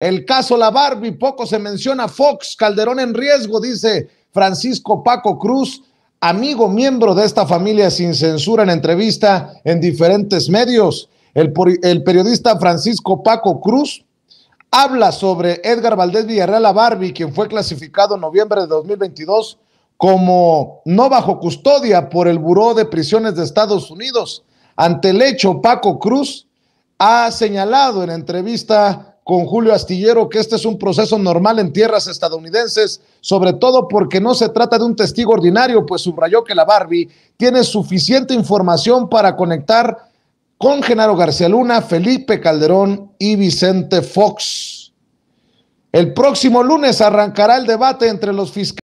El caso La Barbie, poco se menciona. Fox, Calderón en riesgo, dice Francisco Paco Cruz, amigo miembro de esta familia sin censura en entrevista en diferentes medios. El, periodista Francisco Paco Cruz habla sobre Edgar Valdés Villarreal La Barbie, quien fue clasificado en noviembre de 2022 como no bajo custodia por el Buró de Prisiones de Estados Unidos. Ante el hecho, Paco Cruz ha señalado en entrevista con Julio Astillero que este es un proceso normal en tierras estadounidenses, sobre todo porque no se trata de un testigo ordinario, pues subrayó que la Barbie tiene suficiente información para conectar con Genaro García Luna, Felipe Calderón y Vicente Fox. El próximo lunes arrancará el debate entre los fiscales.